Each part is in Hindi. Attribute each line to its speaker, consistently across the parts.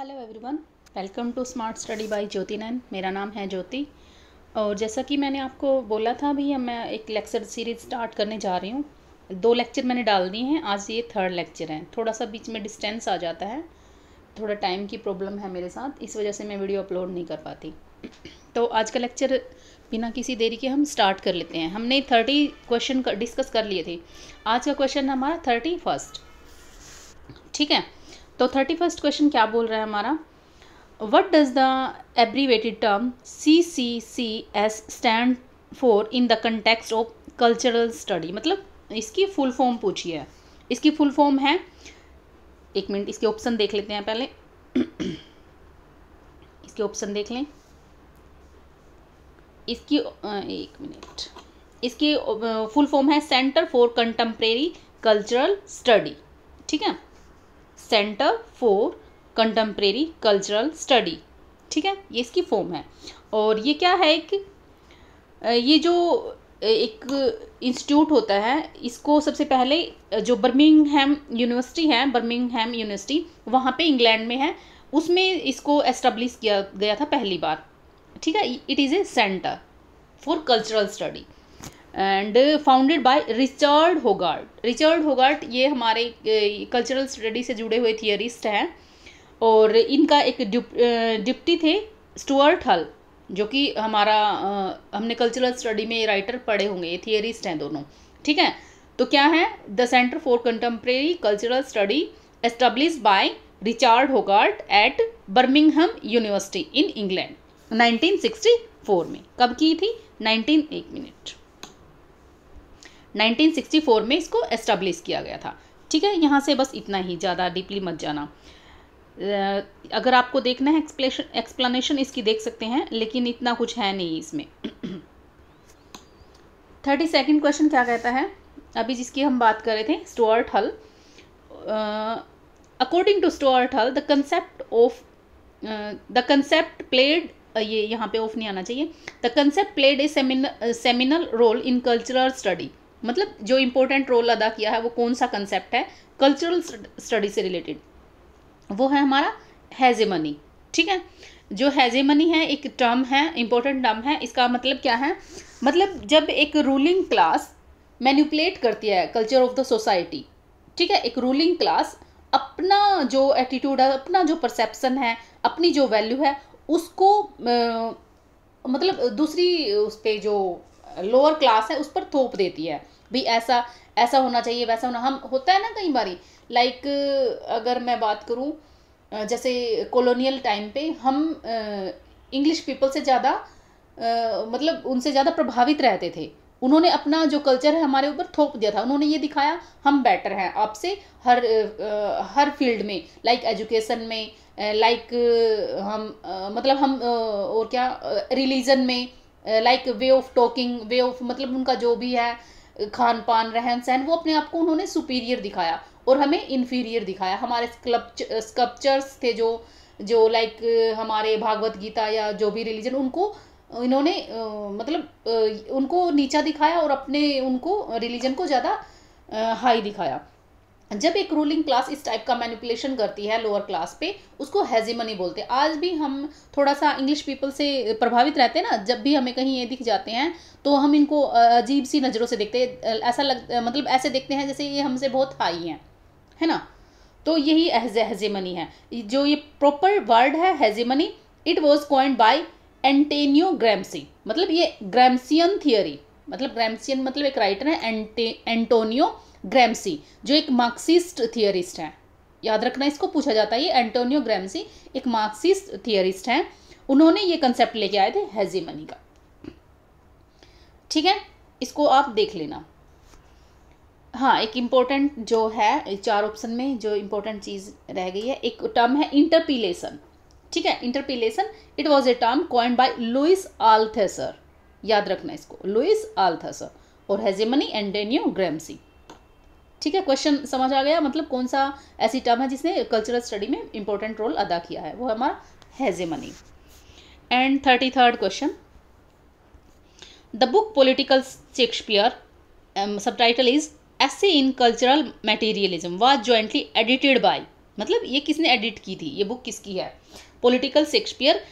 Speaker 1: Hello everyone welcome to smart study by Jyoti Nain मेरा नाम है ज्योति और जैसा कि मैंने आपको बोला था अभी मैं एक लेक्चर सीरीज स्टार्ट करने जा रही हूँ दो लेक्चर मैंने डाल दिए हैं आज ये थर्ड लेक्चर है थोड़ा सा बीच में डिस्टेंस आ जाता है थोड़ा टाइम की प्रॉब्लम है मेरे साथ इस वजह से मैं वीडियो अपलोड नहीं कर पाती तो आज का लेक्चर बिना किसी देरी के हम स्टार्ट कर लेते हैं हमने थर्टी क्वेश्चन डिस्कस कर लिए थे आज का क्वेश्चन हमारा थर्टी फर्स्ट ठीक है तो थर्टी फर्स्ट क्वेश्चन क्या बोल रहा है हमारा what does the abbreviated term C C C S stand for in the context of cultural study मतलब इसकी फुल फॉर्म पूछी है इसकी फुल फॉर्म है एक मिनट इसके ऑप्शन देख लेते हैं पहले इसके ऑप्शन देख लें इसकी एक मिनट इसकी फुल फॉर्म है centre for contemporary cultural study ठीक है centre for contemporary cultural study ठीक है ये इसकी फॉर्म है और ये क्या है एक ये जो एक इंस्टीट्यूट होता है इसको सबसे पहले जो बर्मिंगहम यूनिवर्सिटी है बर्मिंगहम यूनिवर्सिटी वहाँ पे इंग्लैंड में है उसमें इसको एस्टेब्लिश किया गया था पहली बार ठीक है it is a centre for cultural study and founded by Richard Hoggart Richard Hoggart ये हमारे कल्चरल स्टडी से जुड़े हुए थियरिस्ट हैं और इनका एक डिप्टी थे स्टुअर्ट हल जो कि हमारा हमने कल्चरल स्टडी में राइटर पढ़े होंगे ये थियरिस्ट हैं दोनों ठीक है तो क्या है the centre for contemporary cultural study establish by Richard Hoggart at Birmingham university in England 1964 में कब की थी 19 एक मिनट 1964 में इसको एस्टाब्लिश किया गया था ठीक है यहाँ से बस इतना ही ज़्यादा डीपली मत जाना अगर आपको देखना है एक्सप्लेशन एक्सप्लेनेशन इसकी देख सकते हैं लेकिन इतना कुछ है नहीं इसमें थर्टी सेकेंड क्वेश्चन क्या कहता है अभी जिसकी हम बात कर रहे थे स्टोअर्ट हल according to Stuart Hall the concept of the concept played ये यहाँ पे ऑफ नहीं आना चाहिए the concept played a seminal role in cultural study मतलब जो इम्पोर्टेंट रोल अदा किया है वो कौन सा कंसेप्ट है कल्चरल स्टडी से रिलेटेड वो है हमारा हैजेमनी ठीक है जो हैजेमनी है एक टर्म है इम्पोर्टेंट टर्म है इसका मतलब क्या है मतलब जब एक रूलिंग क्लास मैन्यूपुलेट करती है कल्चर ऑफ द सोसाइटी ठीक है एक रूलिंग क्लास अपना जो एटीट्यूड है अपना जो परसेप्सन है अपनी जो वैल्यू है उसको आ, मतलब दूसरी उस पर जो लोअर क्लास है उस पर थोप देती है भी ऐसा ऐसा होना चाहिए वैसा होना हम होता है ना कई बारी लाइक अगर मैं बात करूँ जैसे कॉलोनियल टाइम पे हम इंग्लिश पीपल से ज़्यादा मतलब उनसे ज़्यादा प्रभावित रहते थे उन्होंने अपना जो कल्चर है हमारे ऊपर थोप दिया था उन्होंने ये दिखाया हम बेटर हैं आपसे हर आ, हर फील्ड में लाइक एजुकेशन में लाइक हम आ, मतलब हम आ, और क्या रिलीजन में like way of talking way of मतलब उनका जो भी है खान पान रहन सहन वो अपने आप को उन्होंने सुपीरियर दिखाया और हमें इन्फीरियर दिखाया हमारे स्कल्पचर्स थे जो जो लाइक हमारे भागवत गीता या जो भी रिलीजन उनको इन्होंने uh, मतलब uh, उनको नीचा दिखाया और अपने उनको रिलीजन को ज़्यादा हाई uh, दिखाया जब एक रूलिंग क्लास इस टाइप का मैनिपुलेशन करती है लोअर क्लास पे उसको हैजीमनी बोलते हैं आज भी हम थोड़ा सा इंग्लिश पीपल से प्रभावित रहते हैं ना जब भी हमें कहीं ये दिख जाते हैं तो हम इनको अजीब सी नज़रों से देखते हैं ऐसा लग मतलब ऐसे देखते हैं जैसे ये हमसे बहुत हाई हैं है ना तो यही हैजेमनी है जो ये प्रॉपर वर्ड है hegemony it was coined by Antonio Gramsci मतलब ये ग्रैमसियन थियोरी मतलब ग्रैमसियन मतलब एक राइटर है एंटे एंटोनियो ग्रैमसी जो एक मार्क्सिस्ट थियरिस्ट हैं याद रखना इसको पूछा जाता है ये एंटोनियो ग्रैमसी एक मार्क्सिस्ट थियरिस्ट हैं उन्होंने ये कंसेप्ट लेके आए थे मनी का ठीक है इसको आप देख लेना हाँ एक इम्पोर्टेंट जो है चार ऑप्शन में जो इम्पोर्टेंट चीज़ रह गई है एक टर्म है इंटरपीलेसन ठीक है interpellation it was a term coin by Louis Althusser याद रखना इसको लुइस आल्थेसर और हेजेमनी एंडेनियो ग्रैमसी ठीक है क्वेश्चन समझ आ गया मतलब कौन सा ऐसी टर्म है जिसने कल्चरल स्टडी में इंपॉर्टेंट रोल अदा किया है वो हमारा hegemony and thirty third question the book political Shakespeare subtitle is essay in cultural materialism was jointly edited by मतलब ये किसने एडिट की थी ये बुक किसकी है political Shakespeare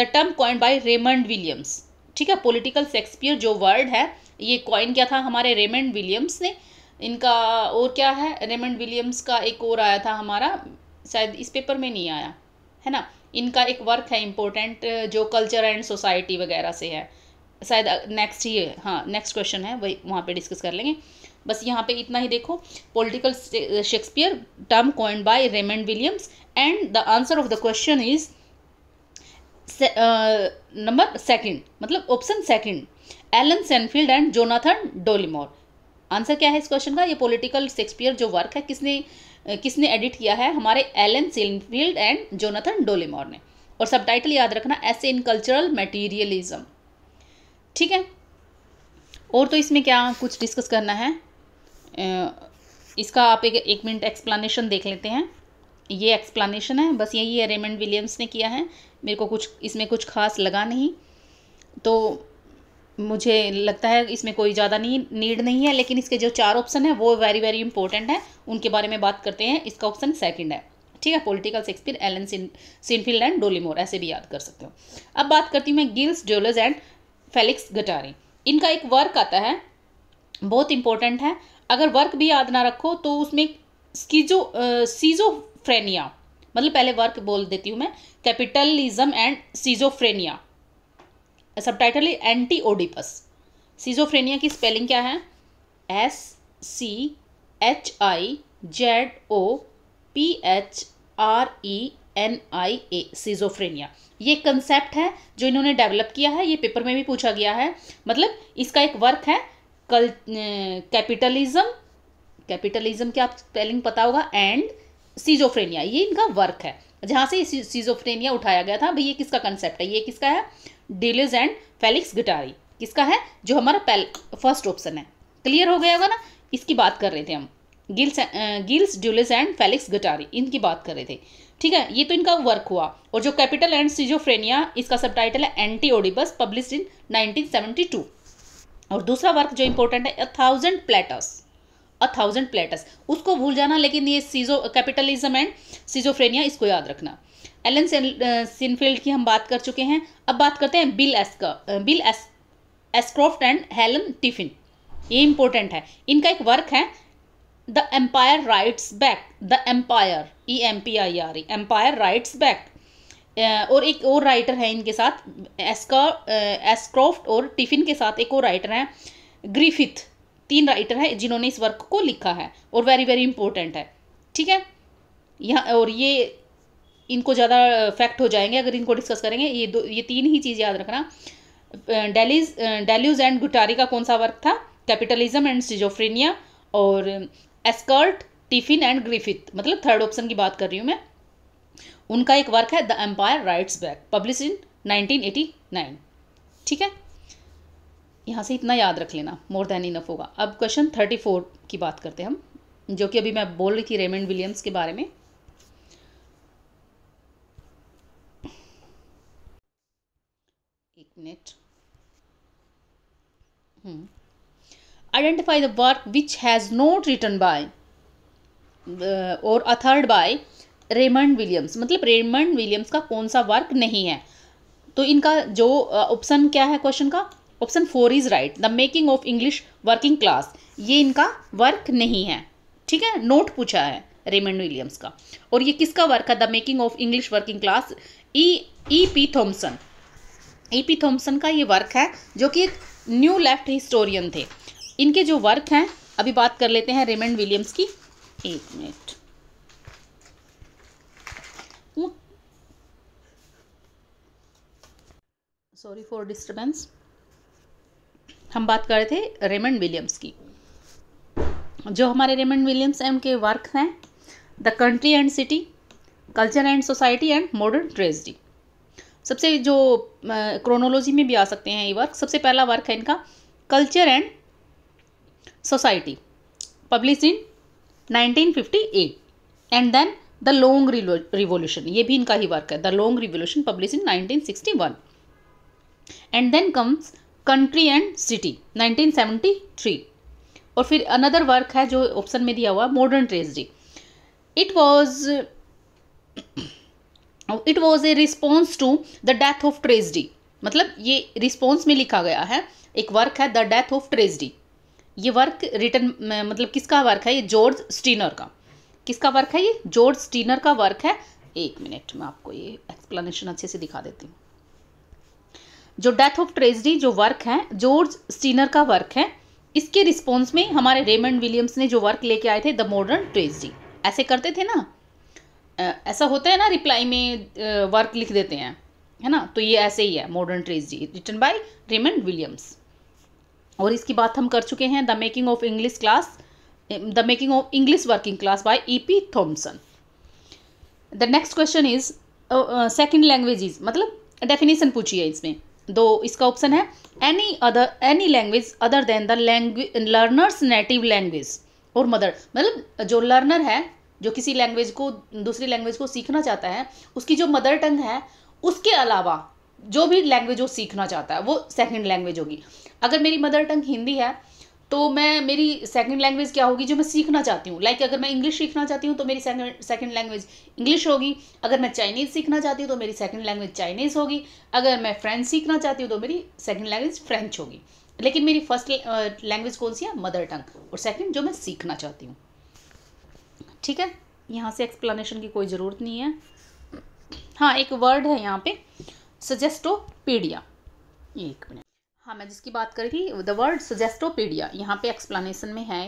Speaker 1: the term coin by Raymond Williams ठीक है पोलिटिकल शेक्सपियर जो वर्ड है ये कॉइन क्या था हमारे रेमंड विलियम्स ने इनका और क्या है रेमंड विलियम्स का एक और आया था हमारा शायद इस पेपर में नहीं आया है ना इनका एक वर्क है इम्पोर्टेंट जो कल्चर एंड सोसाइटी वगैरह से है शायद नेक्स्ट ही हाँ नेक्स्ट क्वेश्चन है वही वहाँ पे डिस्कस कर लेंगे बस यहाँ पे इतना ही देखो political Shakespeare term coined by Raymond Williams and the answer of the question is number second मतलब option second Alan Sinfield and Jonathan Dollimore answer क्या है इस क्वेश्चन का ये पॉलिटिकल शेक्सपियर जो वर्क है किसने किसने एडिट किया है हमारे Alan Sinfield and Jonathan Dollimore ने और सब टाइटल याद रखना ऐसे इन कल्चरल मटीरियलिज्म ठीक है और तो इसमें क्या कुछ डिस्कस करना है इसका आप एक एक मिनट एक्सप्लानशन देख लेते हैं ये एक्सप्लानशन है बस यही है रेमंड विलियम्स ने किया है मेरे को कुछ इसमें कुछ खास लगा नहीं तो मुझे लगता है इसमें कोई ज़्यादा नहीं नीड नहीं है लेकिन इसके जो चार ऑप्शन है वो वेरी वेरी इंपॉर्टेंट है उनके बारे में बात करते हैं इसका ऑप्शन सेकंड है ठीक है political Shakespeare Alan sin Sinfield and Dollimore ऐसे भी याद कर सकते हो अब बात करती हूँ मैं गिल्स ड्योलर्स एंड फेलिक्स गटारी इनका एक वर्क आता है बहुत इंपॉर्टेंट है अगर वर्क भी याद ना रखो तो उसमें स्कीजो सीजोफ्रेनिया मतलब पहले वर्क बोल देती हूँ मैं capitalism and schizophrenia subtitle है एंटी ओडिपस सीजोफ्रेनिया की स्पेलिंग क्या है S C H I Z O P H R E N I A schizophrenia ये कंसेप्ट है जो इन्होंने डेवलप किया है ये पेपर में भी पूछा गया है मतलब इसका एक वर्क है कल कैपिटलिज्म कैपिटलिज्म की आप स्पेलिंग पता होगा एंड सीजोफ्रेनिया ये इनका वर्क है जहाँ से सीजोफ्रेनिया उठाया गया था भाई ये किसका कंसेप्ट है ये किसका है डिलिज एंड फेलिक्स गिटारी किसका है जो हमारा फर्स्ट ऑप्शन है क्लियर हो गया होगा ना इसकी बात कर रहे थे हम Gilles Gilles Deleuze and Felix Guattari इनकी बात कर रहे थे ठीक है ये तो इनका वर्क हुआ और जो कैपिटल एंड सीजोफ्रेनिया इसका सब टाइटल है एंटी ओडिबस पब्लिश इन 1972 और दूसरा वर्क जो इंपॉर्टेंट है a thousand plateaus a thousand plateaus उसको भूल जाना लेकिन ये सीजो कैपिटलिज्म एंड सीजोफ्रेनिया इसको याद रखना एलन सिनफील्ड की हम बात कर चुके हैं अब बात करते हैं Bill Ash Bill Ash Ashcroft and Helen Tiffin ये इंपॉर्टेंट है इनका एक वर्क है the empire writes back the empire E M P I R E empire writes back और एक और राइटर है इनके साथ एस्का एस्क्रॉफ्ट और टिफिन के साथ एक और राइटर है ग्रीफिथ तीन राइटर हैं जिन्होंने इस वर्क को लिखा है और वेरी वेरी इंपॉर्टेंट है ठीक है यहाँ और ये इनको ज़्यादा फैक्ट हो जाएंगे अगर इनको डिस्कस करेंगे ये दो ये तीन ही चीज़ याद रखना डेलीज डेल्यूज एंड गुटारी का कौन सा वर्क था कैपिटलिज्म एंड सिजोफ्रेनिया और एस्कर्ट टिफिन एंड ग्रिफिथ मतलब थर्ड ऑप्शन की बात कर रही हूँ मैं उनका एक वर्क है the empire writes back publish in 1989 ठीक है यहाँ से इतना याद रख लेना मोर देन इनफ होगा अब क्वेश्चन थर्टी फोर की बात करते हैं हम जो कि अभी मैं बोल रही थी रेमंड विलियम्स के बारे में knit hmm. identify the work which has not written by uh, or authored by Raymond Williams मतलब रेमंड विलियम्स का कौन सा वर्क नहीं है तो इनका जो ऑप्शन uh, क्या है क्वेश्चन का option four is right the making of English working class ये इनका वर्क नहीं है ठीक है नोट पूछा है रेमंड विलियम्स का और ये किसका वर्क है the making of English working class E E P Thompson E P Thompson का ये वर्क है जो कि एक न्यू लेफ्ट हिस्टोरियन थे इनके जो वर्क हैं अभी बात कर लेते हैं रेमंड विलियम्स की एक मिनट सॉरी फॉर डिस्टर्बेंस हम बात कर रहे थे रेमंड विलियम्स की जो हमारे रेमंड विलियम्स हैं उनके वर्क हैं the country and city culture and society and modern tragedy सबसे जो क्रोनोलॉजी में भी आ सकते हैं ये वर्क सबसे पहला वर्क है इनका culture and society publish in 1958 and then the long revolution ये भी इनका ही वर्क है the long revolution publish in 1961 and then comes country and city 1973 और फिर अनदर वर्क है जो ऑप्शन में दिया हुआ modern tragedy it was it was a response to the death of tragedy मतलब ये रिस्पॉन्स में लिखा गया है एक वर्क है द डेथ ऑफ ट्रेजडी ये वर्क रिटर्न मतलब किसका वर्क है ये जॉर्ज स्टीनर का किसका वर्क है ये जॉर्ज स्टीनर का वर्क है एक मिनट मैं आपको ये एक्सप्लेनेशन अच्छे से दिखा देती हूँ जो डेथ ऑफ ट्रेजडी जो वर्क है जॉर्ज स्टीनर का वर्क है इसके रिस्पॉन्स में हमारे रेमंड विलियम्स ने जो वर्क लेके आए थे द मॉडर्न ट्रेजडी ऐसे करते थे ना ऐसा होता है ना रिप्लाई में वर्क लिख देते हैं है ना तो ये ऐसे ही है modern tragedy written by Raymond Williams और इसकी बात हम कर चुके हैं the making of English class the making of English working class by E P Thompson the next question is second language मतलब डेफिनेशन पूछी है इसमें दो इसका ऑप्शन है any other any language other than the language learner's native language और मदर मतलब जो लर्नर है जो किसी लैंग्वेज को दूसरी लैंग्वेज को सीखना चाहता है उसकी जो मदर टंग है उसके अलावा जो भी लैंग्वेज वो सीखना चाहता है वो सेकंड लैंग्वेज होगी अगर मेरी मदर टंग हिंदी है तो मैं मेरी सेकंड लैंग्वेज क्या होगी जो मैं सीखना चाहती हूँ लाइक like, अगर मैं इंग्लिश सीखना चाहती हूँ तो मेरी सेकंड लैंग्वेज इंग्लिश होगी अगर मैं चाइनीज़ सीखना चाहती हूँ तो मेरी सेकंड लैंग्वेज चाइनीज़ होगी अगर मैं फ्रेंच सीखना चाहती हूँ तो मेरी सेकंड लैंग्वेज फ्रेंच होगी लेकिन मेरी फर्स्ट लैंग्वेज कौन सी है मदर टंग और सेकंड जो मैं सीखना चाहती हूँ ठीक है यहाँ से एक्सप्लेनेशन की कोई ज़रूरत नहीं है हाँ एक वर्ड है यहाँ पे सजेस्टोपीडिया एक मिनट हाँ मैं जिसकी बात कर रही थी द वर्ड सजेस्टोपीडिया यहाँ पे एक्सप्लेनेशन में है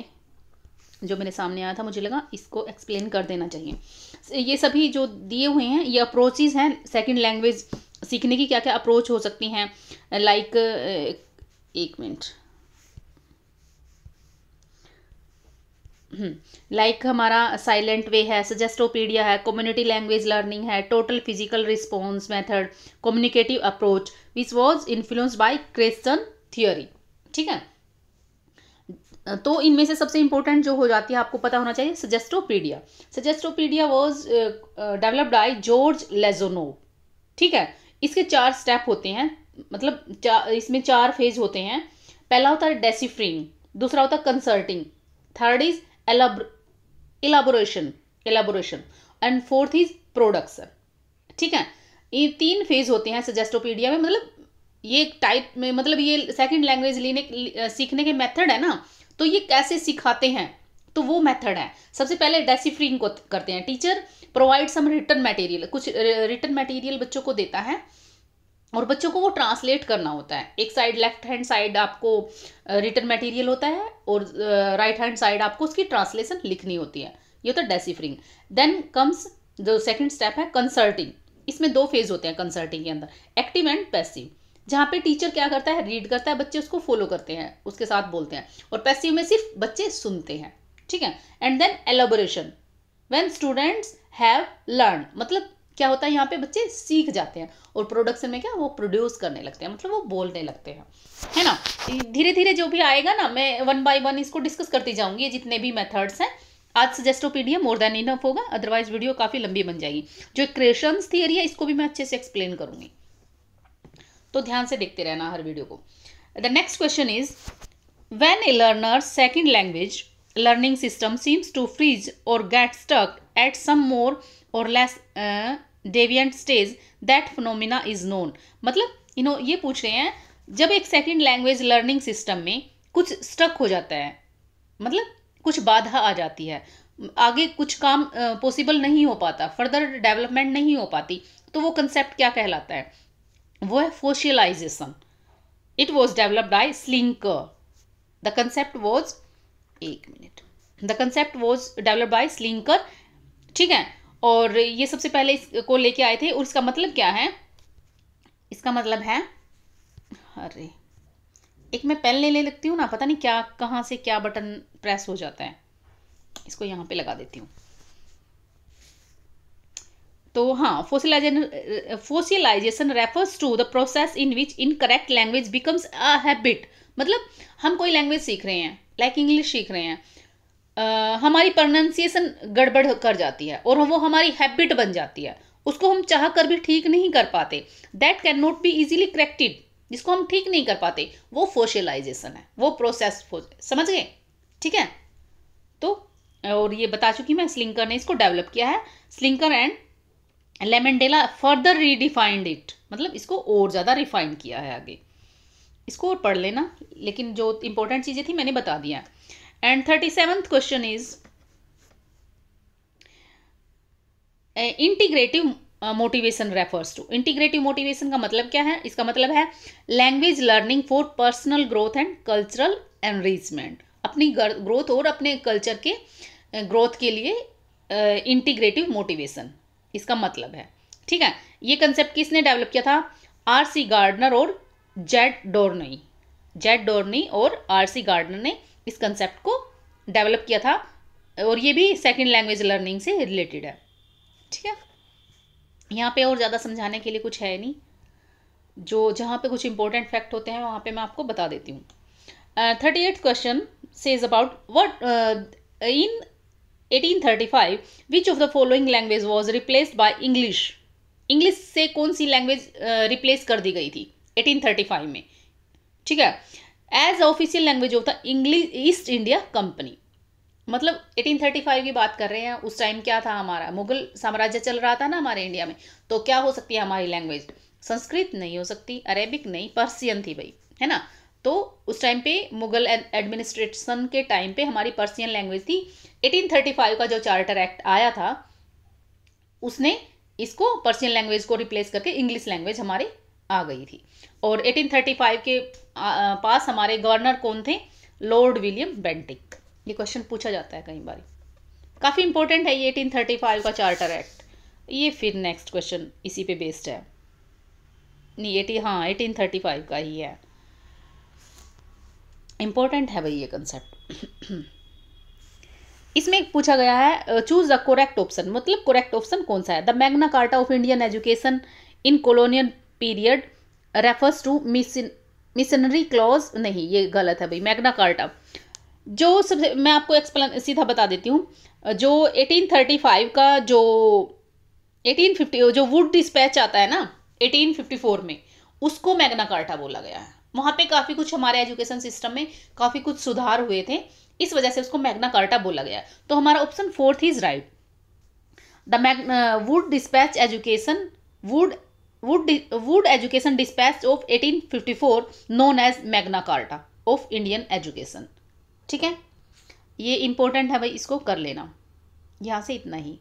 Speaker 1: जो मेरे सामने आया था मुझे लगा इसको एक्सप्लेन कर देना चाहिए ये सभी जो दिए हुए हैं ये अप्रोचेज हैं सेकंड लैंग्वेज सीखने की क्या क्या अप्रोच हो सकती हैं लाइक like, एक मिनट लाइक हम्म। like हमारा साइलेंट वे है सजेस्टोपीडिया है कम्युनिटी लैंग्वेज लर्निंग है total physical response method communicative approach which was influenced by Krashen theory ठीक है तो इनमें से सबसे इंपॉर्टेंट जो हो जाती है आपको पता होना चाहिए suggestopedia suggestopedia was developed by George Lozanov ठीक है इसके चार स्टेप होते हैं मतलब चा, इसमें चार फेज होते हैं पहला होता है डेसिफ्रिंग दूसरा होता है concerting third is elaboration elaboration and fourth is production ठीक है ये तीन फेज होते हैं सजेस्टोपीडिया में मतलब ये टाइप में मतलब ये सेकंड लैंग्वेज लेने सीखने के मेथड है ना तो ये कैसे सिखाते हैं तो वो मेथड है सबसे पहले डेसिफ्रिंग को करते हैं teacher provide some written material कुछ रिटर्न मटेरियल बच्चों को देता है और बच्चों को वो ट्रांसलेट करना होता है एक साइड लेफ्ट हैंड साइड आपको रिटर्न मटेरियल होता है और राइट हैंड साइड आपको उसकी ट्रांसलेशन लिखनी होती है ये होता है डेसिफरिंग देन कम्स जो सेकंड स्टेप है कंसर्टिंग इसमें दो फेज होते हैं कंसर्टिंग के अंदर एक्टिव एंड पैसिव जहाँ पे टीचर क्या करता है रीड करता है बच्चे उसको फॉलो करते हैं उसके साथ बोलते हैं और पैसिव में सिर्फ बच्चे सुनते हैं ठीक है and then elaboration when students have learn मतलब क्या होता है यहाँ पे बच्चे सीख जाते हैं और प्रोडक्शन में क्या वो प्रोड्यूस करने लगते हैं मतलब वो बोलने लगते हैं है ना धीरे धीरे जो भी आएगा ना मैं वन बाय वन इसको डिस्कस करती जाऊंगी जितने भी मेथड्स हैं आज सजेस्टोपीडिया मोर देन इनफ होगा अदरवाइज वीडियो काफ़ी लंबी बन जाएगी जो क्रेशन थियरी है इसको भी मैं अच्छे से एक्सप्लेन करूंगी तो ध्यान से देखते रहना हर वीडियो को the next question is when a learner second language learning system seems to freeze or get stuck at some more or less deviant stage that phenomena is known मतलब इन्हो ये पूछ रहे हैं जब एक सेकेंड लैंग्वेज लर्निंग सिस्टम में कुछ स्टक हो जाता है मतलब कुछ बाधा आ जाती है आगे कुछ काम पॉसिबल uh, नहीं हो पाता फर्दर डेवलपमेंट नहीं हो पाती तो वो कंसेप्ट क्या कहलाता है वो है fossilization it was developed by Selinker the concept was एक minute the concept was develop by Selinker ठीक है और ये सबसे पहले इसको लेके आए थे और इसका मतलब क्या है इसका मतलब है अरे एक मैं पेन लेने लगती हूँ ना पता नहीं क्या कहाँ से क्या बटन प्रेस हो जाता है इसको यहाँ पे लगा देती हूँ तो हाँ fossilization fossilization refers to the process in which incorrect language becomes a habit मतलब हम कोई लैंग्वेज सीख रहे हैं लाइक like इंग्लिश सीख रहे हैं हमारी प्रोनाउंसिएशन गड़बड़ कर जाती है और वो हमारी हैबिट बन जाती है उसको हम चाह कर भी ठीक नहीं कर पाते that cannot be easily corrected जिसको हम ठीक नहीं कर पाते वो फोशलाइजेशन है वो प्रोसेस समझ गए ठीक है तो और ये बता चुकी मैं स्लिंकर ने इसको डेवलप किया है Selinker and Lamendella further redefined it मतलब इसको और ज़्यादा रिफाइन किया है आगे इसको और पढ़ लेना लेकिन जो इंपॉर्टेंट चीज़ें थी मैंने बता दिया and thirty seventh question is integrative motivation refers to integrative motivation का मतलब क्या है इसका मतलब है language learning for personal growth and cultural enrichment अपनी ग्रोथ और अपने कल्चर के ग्रोथ uh, के लिए इंटीग्रेटिव uh, मोटिवेशन इसका मतलब है ठीक है ये कंसेप्ट किसने डेवलप किया था आर सी गार्डनर और जेड डोरनी जेड डोरनी और आर सी गार्डनर ने इस कंसेप्ट को डेवलप किया था और ये भी सेकेंड लैंग्वेज लर्निंग से रिलेटेड है ठीक है यहाँ पे और ज़्यादा समझाने के लिए कुछ है नहीं जो जहाँ पे कुछ इंपॉर्टेंट फैक्ट होते हैं वहाँ पे मैं आपको बता देती हूँ थर्टी एट क्वेश्चन से is about what in 1835 which of the following language was replaced by English English से कौन सी लैंग्वेज रिप्लेस uh, कर दी गई थी 1835 में ठीक है as official language of the English East India Company मतलब 1835 की बात कर रहे हैं उस टाइम क्या था हमारा मुगल साम्राज्य चल रहा था ना हमारे इंडिया में तो क्या हो सकती है हमारी लैंग्वेज संस्कृत नहीं हो सकती अरेबिक नहीं पर्सियन थी भाई है ना तो उस टाइम पे मुगल एडमिनिस्ट्रेशन के टाइम पे हमारी पर्सियन लैंग्वेज थी 1835 का जो चार्टर एक्ट आया था उसने इसको पर्सियन लैंग्वेज को रिप्लेस करके इंग्लिश लैंग्वेज हमारी आ गई थी और 1835 के पास हमारे गवर्नर कौन थे लॉर्ड विलियम बेंटिक ये क्वेश्चन पूछा जाता है कई बार काफ़ी इंपॉर्टेंट है ये 1835 का चार्टर एक्ट ये फिर नेक्स्ट क्वेश्चन इसी पे बेस्ड है नहीं एटी हाँ एटीन का ही है इम्पोर्टेंट है भाई ये कंसेप्ट इसमें पूछा गया है चूज द करेक्ट ऑप्शन मतलब करेक्ट ऑप्शन कौन सा है the Magna Carta of Indian education in colonial period refers to mission missionary clause नहीं ये गलत है भाई मैग्ना कार्टा जो सबसे मैं आपको एक्सप्लेन सीधा बता देती हूँ जो 1835 का जो 1850 जो वुड डिस्पैच आता है ना 1854 में उसको मैग्ना कार्टा बोला गया है वहाँ पे काफ़ी कुछ हमारे एजुकेशन सिस्टम में काफ़ी कुछ सुधार हुए थे इस वजह से उसको मैग्ना कार्टा बोला गया तो हमारा option fourth is right the Mag Wood dispatch education Wood Wood Wood education dispatch of 1854 known as Magna Carta of Indian education ठीक है ये इंपॉर्टेंट है भाई इसको कर लेना यहाँ से इतना ही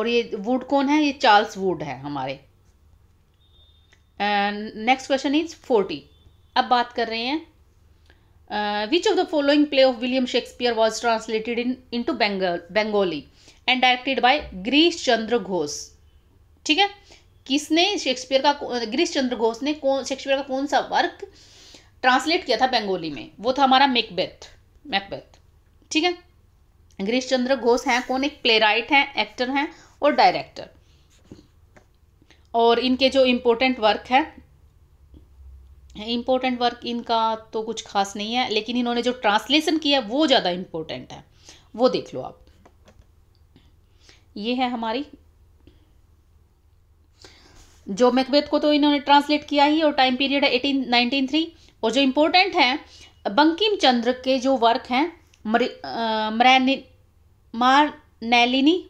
Speaker 1: और ये वुड कौन है ये चार्ल्स वुड है हमारे नेक्स्ट क्वेश्चन इज फोर्टी अब बात कर रहे हैं which of the following play of William Shakespeare was translated in into Bengal Bengali and directed by Girish Chandra Ghosh ठीक है किसने शेक्सपियर का ग्रीश चंद्र घोष ने कौन शेक्सपियर का कौन सा वर्क ट्रांसलेट किया था बंगाली में वो था हमारा मैकबेथ मैकबेथ ठीक है गिरीश चंद्र घोष हैं कौन एक प्लेराइट हैं एक्टर हैं और डायरेक्टर और इनके जो इम्पोर्टेंट वर्क है इम्पोर्टेंट वर्क इनका तो कुछ खास नहीं है लेकिन इन्होंने जो ट्रांसलेशन किया है वो ज़्यादा इम्पोर्टेंट है वो देख लो आप ये है हमारी जो मैकबेथ को तो इन्होंने ट्रांसलेट किया ही और टाइम पीरियड है एटीन नाइनटीन थ्री और जो इम्पोर्टेंट है बंकिम चंद्र के जो वर्क हैं मरैनी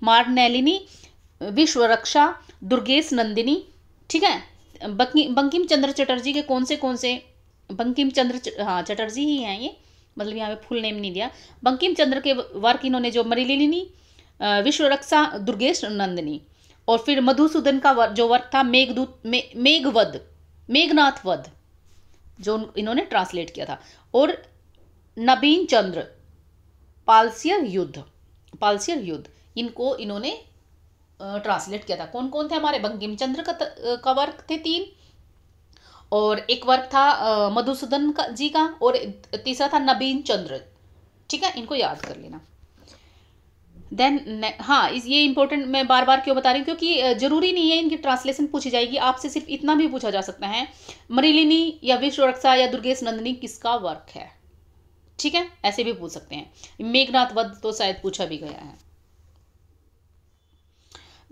Speaker 1: मारनैलिनी विश्व रक्षा दुर्गेश नंदिनी ठीक है बंकिम चंद्र चटर्जी के कौन से कौन से बंकिम चंद्र च, हाँ चटर्जी ही हैं ये मतलब यहाँ पे फुल नेम नहीं दिया बंकिम चंद्र के वर्क इन्होंने जो मरीलिनी विश्वरक्षा दुर्गेश नंदिनी और फिर मधुसूदन का वर, जो वर्क था मेघदूत मे, मेघवध मेघनाथ वध जो इन्होंने ट्रांसलेट किया था और नबीन चंद्र पालसियर युद्ध पालसियर युद्ध इनको इन्होंने ट्रांसलेट किया था कौन कौन थे हमारे बंकिम चंद्र का, का वर्क थे तीन और एक वर्क था मधुसूदन का जी का और तीसरा था नबीन चंद्र ठीक है इनको याद कर लेना देन हाँ इस ये इंपॉर्टेंट मैं बार बार क्यों बता रही हूँ क्योंकि जरूरी नहीं है इनकी ट्रांसलेशन पूछी जाएगी आपसे सिर्फ इतना भी पूछा जा सकता है मरीलिनी या विश्वरक्षा या दुर्गेश नंदिनी किसका वर्क है ठीक है ऐसे भी पूछ सकते हैं मेघनाथ वध तो शायद पूछा भी गया है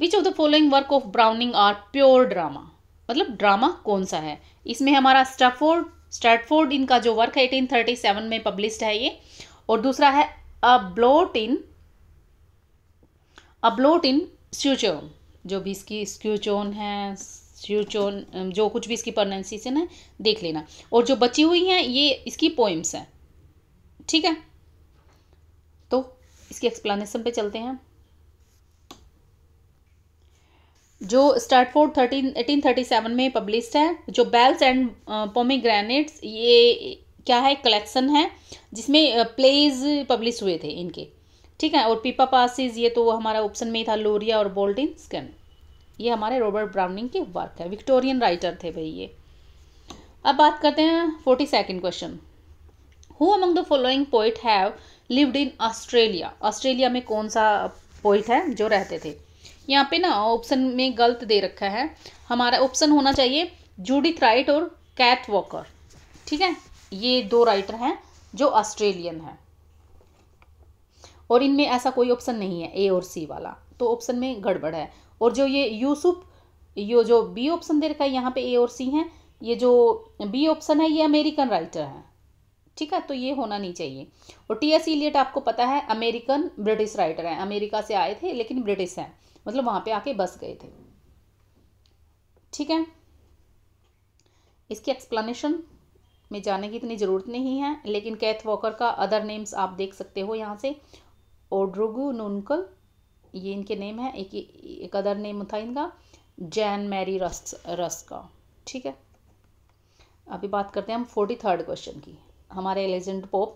Speaker 1: which of the following work of Browning are pure drama मतलब ड्रामा कौन सा है इसमें हमारा स्टाफोर्ड स्टैटफोर्ड इनका जो वर्क है एटीन में पब्लिश है ये और दूसरा है अ ब्लोट इन अपलोड इन स्यूचोन जो भी इसकी स्क्यूचोन है स्यूचोन जो कुछ भी इसकी प्रोनाउंसिएशन है देख लेना और जो बची हुई हैं ये इसकी पोइम्स हैं ठीक है तो इसकी एक्सप्लेनेशन पे चलते हैं जो Strafford thirteen eighteen thirty seven में पब्लिश है जो बेल्स एंड पोमीग्रेनेट्स ये क्या है कलेक्शन है जिसमें प्लेज पब्लिश हुए थे इनके ठीक है और पीपा पासिस ये तो हमारा ऑप्शन में ही था लोरिया और बोल्डिन स्कन ये हमारे रॉबर्ट ब्राउनिंग के वर्क है विक्टोरियन राइटर थे भाई ये अब बात करते हैं forty second question who among the following poet have lived in Australia Australia में कौन सा पोइट है जो रहते थे यहाँ पे ना ऑप्शन में गलत दे रखा है हमारा ऑप्शन होना चाहिए जूडिथ राइट और कैथ वॉकर ठीक है ये दो राइटर हैं जो ऑस्ट्रेलियन हैं और इनमें ऐसा कोई ऑप्शन नहीं है ए और सी वाला तो ऑप्शन में गड़बड़ है और जो ये यूसुफ यो जो बी ऑप्शन दे रखा है यहाँ पे ए और सी हैं ये जो बी ऑप्शन है ये अमेरिकन राइटर है ठीक है तो ये होना नहीं चाहिए और टी एस इलियट आपको पता है अमेरिकन ब्रिटिश राइटर है अमेरिका से आए थे लेकिन ब्रिटिश हैं मतलब वहाँ पे आके बस गए थे ठीक है इसकी एक्सप्लेनेशन में जाने की इतनी ज़रूरत नहीं है लेकिन कैथ वॉकर का अदर नेम्स आप देख सकते हो यहाँ से ओड्रोगु नूनकल ये इनके नेम है एक एक अदर नेम था इनका जैन मैरी रस रस का ठीक है अभी बात करते हैं हम फोर्टी थर्ड क्वेश्चन की हमारे एलेजेंड Pope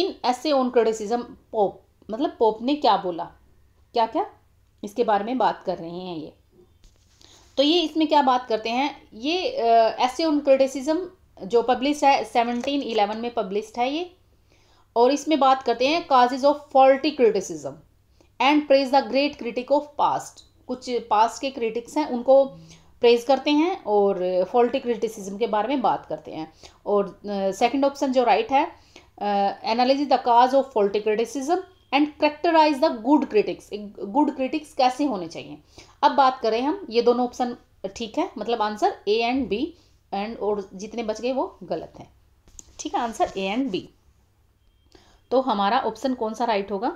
Speaker 1: in essay on criticism Pope मतलब पोप ने क्या बोला क्या क्या इसके बारे में बात कर रहे हैं ये तो ये इसमें क्या बात करते हैं ये ऐसे ओन क्रिटिसिज्म जो पब्लिश है सेवनटीन इलेवन में पब्लिश है ये और इसमें बात करते हैं causes of faulty criticism and praise the great critic of past कुछ पास्ट के क्रिटिक्स हैं उनको प्रेज करते हैं और फॉल्टी क्रिटिसिज्म के बारे में बात करते हैं और सेकंड uh, ऑप्शन जो राइट है analyse the cause of faulty criticism and characterise the good critics good critics कैसे होने चाहिए अब बात करें हम ये दोनों ऑप्शन ठीक है मतलब answer A and B and और जितने बच गए वो गलत हैं ठीक है आंसर ए एंड बी तो हमारा ऑप्शन कौन सा राइट होगा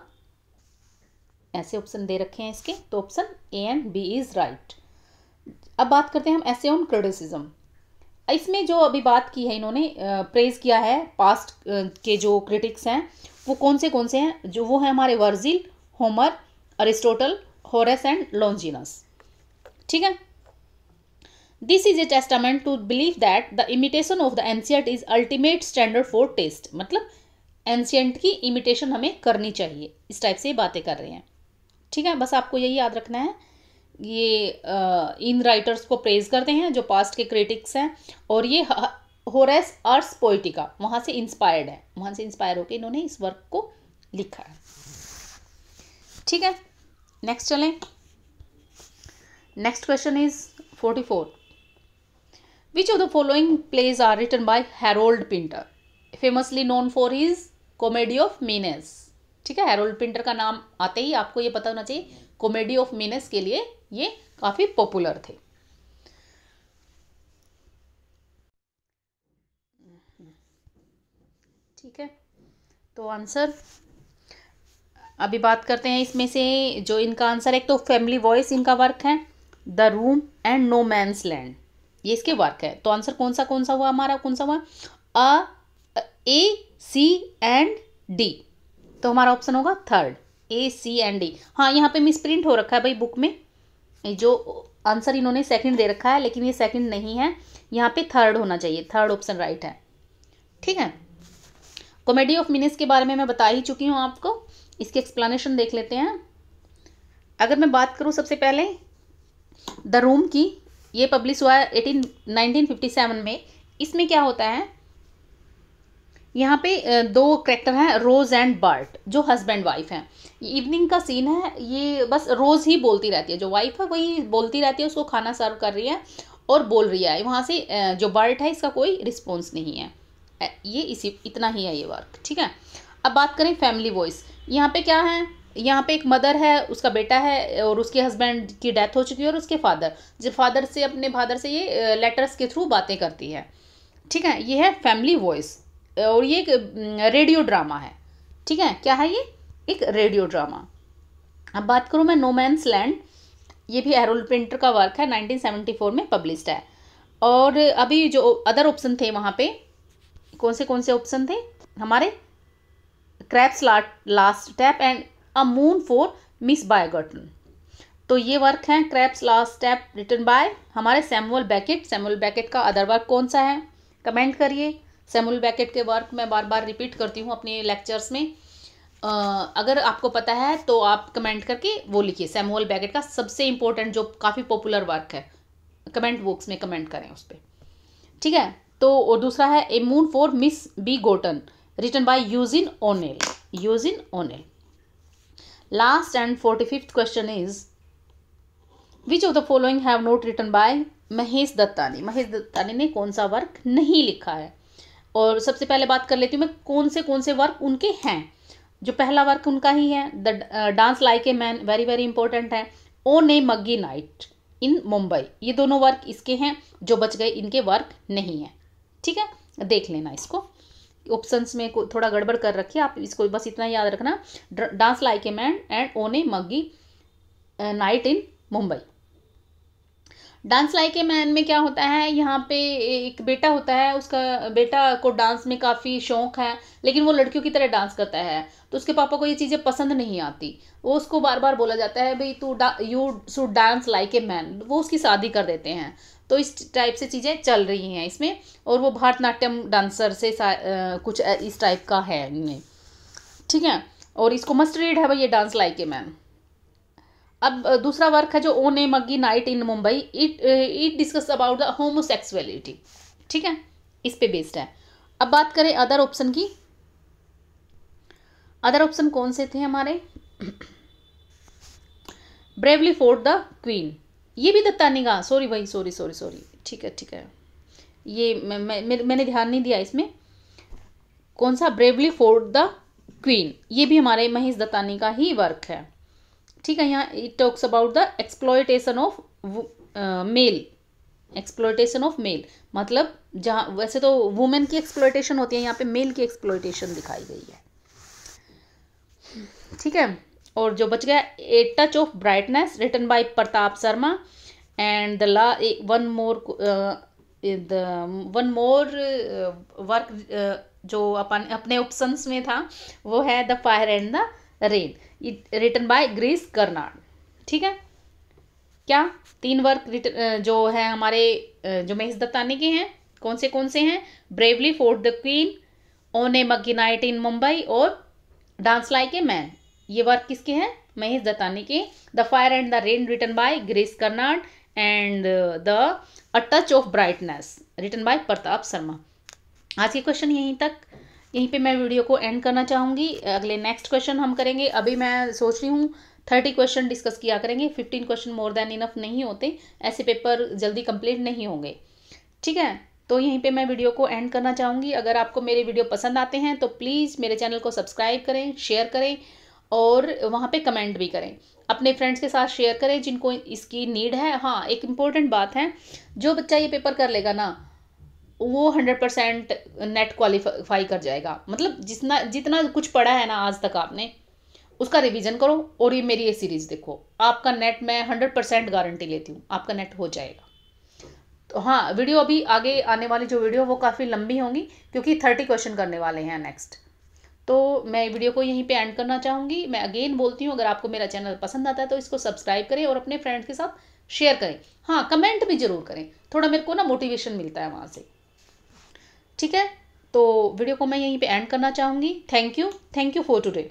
Speaker 1: ऐसे ऑप्शन दे रखे हैं इसके तो option A and B is right अब बात करते हैं हम ऐसे ऑन क्रिटिसिज्म इसमें जो अभी बात की है इन्होंने प्रेज़ किया है पास्ट के जो क्रिटिक्स हैं वो कौन से कौन से हैं जो वो हैं हमारे Virgil Homer Aristotle Horace and Longinus ठीक है this is a testament to believe that the imitation of the एनसीआर is ultimate standard for test मतलब एंशियंट की इमिटेशन हमें करनी चाहिए इस टाइप से बातें कर रहे हैं ठीक है बस आपको यही याद रखना है ये आ, इन राइटर्स को प्रेज करते हैं जो पास्ट के क्रिटिक्स हैं और ये होरेस आर्ट्स पोइटिका वहाँ से इंस्पायर्ड है वहाँ से इंस्पायर होकर इन्होंने इस वर्क को लिखा है ठीक है नेक्स्ट चलें next question is forty four which of the following plays are written by Harold Pinter famously known for his comedy of menace ठीक है हेरोल्ड पिंटर का नाम आते ही आपको ये पता होना चाहिए कॉमेडी ऑफ मीनेस के लिए ये काफ़ी पॉपुलर थे ठीक है तो आंसर अभी बात करते हैं इसमें से जो इनका आंसर है एक तो फैमिली वॉइस इनका वर्क है the room and no man's land ये इसके वर्क है तो आंसर कौन सा कौन सा हुआ हमारा कौन सा हुआ अ ए सी एंड डी तो हमारा ऑप्शन होगा third A C and D हाँ यहाँ पे प्रिंट हो रखा है भाई बुक में जो आंसर इन्होंने सेकंड दे रखा है लेकिन ये सेकंड नहीं है यहाँ पे थर्ड होना चाहिए थर्ड ऑप्शन राइट है ठीक है कॉमेडी ऑफ मिनस के बारे में मैं बता ही चुकी हूँ आपको इसकी एक्सप्लेनेशन देख लेते हैं अगर मैं बात करूँ सबसे पहले द रूम की ये पब्लिश हुआ है एटीन नाइनटीन फिफ्टी सेवन में इसमें क्या होता है यहाँ पे दो करेक्टर हैं रोज़ एंड बर्ट जो हस्बैंड वाइफ हैं इवनिंग का सीन है ये बस रोज़ ही बोलती रहती है जो वाइफ है वही बोलती रहती है उसको खाना सर्व कर रही है और बोल रही है वहाँ से जो बर्ट है इसका कोई रिस्पॉन्स नहीं है ये इसी इतना ही है ये वर्क ठीक है अब बात करें फैमिली वॉइस यहाँ पे क्या है यहाँ पे एक मदर है उसका बेटा है और उसके हस्बैंड की डेथ हो चुकी है और उसके फादर जो फादर से अपने फादर से ये लेटर्स के थ्रू बातें करती है ठीक है ये है फैमिली वॉइस और ये एक रेडियो हम्म, ड्रामा है ठीक है क्या है ये एक रेडियो ड्रामा अब बात करूँ मैं नोमैंस लैंड ये भी एरोल प्रिंटर का वर्क है 1974 में पब्लिश्ड है और अभी जो अदर ऑप्शन थे वहाँ पे कौन से कौन से ऑप्शन थे हमारे Krapp's last tape and a moon for misbegotten तो ये वर्क हैं Krapp's last tape written by हमारे सैमुअल बैकेट सैमुअल बैकेट का अदर वर्क कौन सा है कमेंट करिए सैमुअल बैकेट के वर्क मैं बार बार रिपीट करती हूँ अपने लेक्चर्स में Uh, अगर आपको पता है तो आप कमेंट करके वो लिखिए सैमुअल बैकेट का सबसे इम्पोर्टेंट जो काफ़ी पॉपुलर वर्क है कमेंट बॉक्स में कमेंट करें उस पर ठीक है तो और दूसरा है a moon for misbegotten written by Eugene O'Neill Eugene O'Neill last and forty fifth question is which of the following have not written by Mahesh Dattani Mahesh Dattani ने कौन सा वर्क नहीं लिखा है और सबसे पहले बात कर लेती हूँ मैं कौन से कौन से वर्क उनके हैं जो पहला वर्क उनका ही है the dance like a man very very important है on a muggy night in Mumbai ये दोनों वर्क इसके हैं जो बच गए इनके वर्क नहीं है ठीक है देख लेना इसको ऑप्शन में को थोड़ा गड़बड़ कर रखिए आप इसको बस इतना याद रखना dance like a man and on a muggy night in Mumbai dance like a man में क्या होता है यहाँ पे एक बेटा होता है उसका बेटा को डांस में काफ़ी शौक है लेकिन वो लड़कियों की तरह डांस करता है तो उसके पापा को ये चीज़ें पसंद नहीं आती वो उसको बार बार बोला जाता है भाई तू you should dance like a man वो उसकी शादी कर देते हैं तो इस टाइप से चीज़ें चल रही हैं इसमें और वो भारतनाट्यम डांसर से आ, कुछ इस टाइप का है ठीक है और इसको मस्ट रीड है भाई ये डांस लाइक ए मैन अब दूसरा वर्क है जो ओ नेम अगी night in Mumbai it it discuss about the homosexuality ठीक है इस पे बेस्ड है अब बात करें अदर ऑप्शन की अदर ऑप्शन कौन से थे हमारे ब्रेवली फोर्ड द क्वीन ये भी दत्ता निगाह सॉरी भाई सॉरी सॉरी सॉरी ठीक है ठीक है ये मैं, मैं, मैंने ध्यान नहीं दिया इसमें कौन सा ब्रेवली फोर्ड द क्वीन ये भी हमारे महेश दत्तानी का ही वर्क है ठीक है यहाँ it talks about the exploitation of male exploitation of male मतलब जहाँ वैसे तो वुमेन की एक्सप्लोइटेशन होती है यहाँ पे मेल की एक्सप्लोइटेशन दिखाई गई है ठीक है और जो बच गया a touch of brightness written by Pratap Sharma and the ला one more the one more work जो अपन अपने ऑप्शंस में था वो है the fire and the rain it written by Girish Karnad ठीक है क्या तीन वर्क जो है हमारे जो महेश दत्तानी के हैं कौन से कौन से हैं bravely fought the queen a muggy night in Mumbai और डांस लाइक ए मैन ये वर्क किसके हैं महेश दत्तानी के the fire and the rain written by Girish Karnad and the a touch of brightness written by Pratap Sharma आज के क्वेश्चन यहीं तक यहीं पे मैं वीडियो को एंड करना चाहूँगी अगले नेक्स्ट क्वेश्चन हम करेंगे अभी मैं सोच रही हूँ थर्टी क्वेश्चन डिस्कस किया करेंगे fifteen question more than enough नहीं होते ऐसे पेपर जल्दी कंप्लीट नहीं होंगे ठीक है तो यहीं पे मैं वीडियो को एंड करना चाहूँगी अगर आपको मेरे वीडियो पसंद आते हैं तो प्लीज़ मेरे चैनल को सब्सक्राइब करें शेयर करें और वहाँ पे कमेंट भी करें अपने फ्रेंड्स के साथ शेयर करें जिनको इसकी नीड है हाँ एक इम्पोर्टेंट बात है जो बच्चा ये पेपर कर लेगा ना वो हंड्रेड परसेंट नेट क्वालिफाई कर जाएगा मतलब जितना जितना कुछ पढ़ा है ना आज तक आपने उसका रिवीजन करो और ये मेरी ये सीरीज़ देखो आपका नेट मैं हंड्रेड परसेंट गारंटी लेती हूँ आपका नेट हो जाएगा तो हाँ वीडियो अभी आगे आने वाली जो वीडियो वो काफ़ी लंबी होंगी क्योंकि थर्टी क्वेश्चन करने वाले हैं नेक्स्ट तो मैं वीडियो को यहीं पे एंड करना चाहूँगी मैं अगेन बोलती हूँ अगर आपको मेरा चैनल पसंद आता है तो इसको सब्सक्राइब करें और अपने फ्रेंड्स के साथ शेयर करें हाँ कमेंट भी ज़रूर करें थोड़ा मेरे को ना मोटिवेशन मिलता है वहाँ से ठीक है तो वीडियो को मैं यहीं पे एंड करना चाहूँगी thank you thank you for today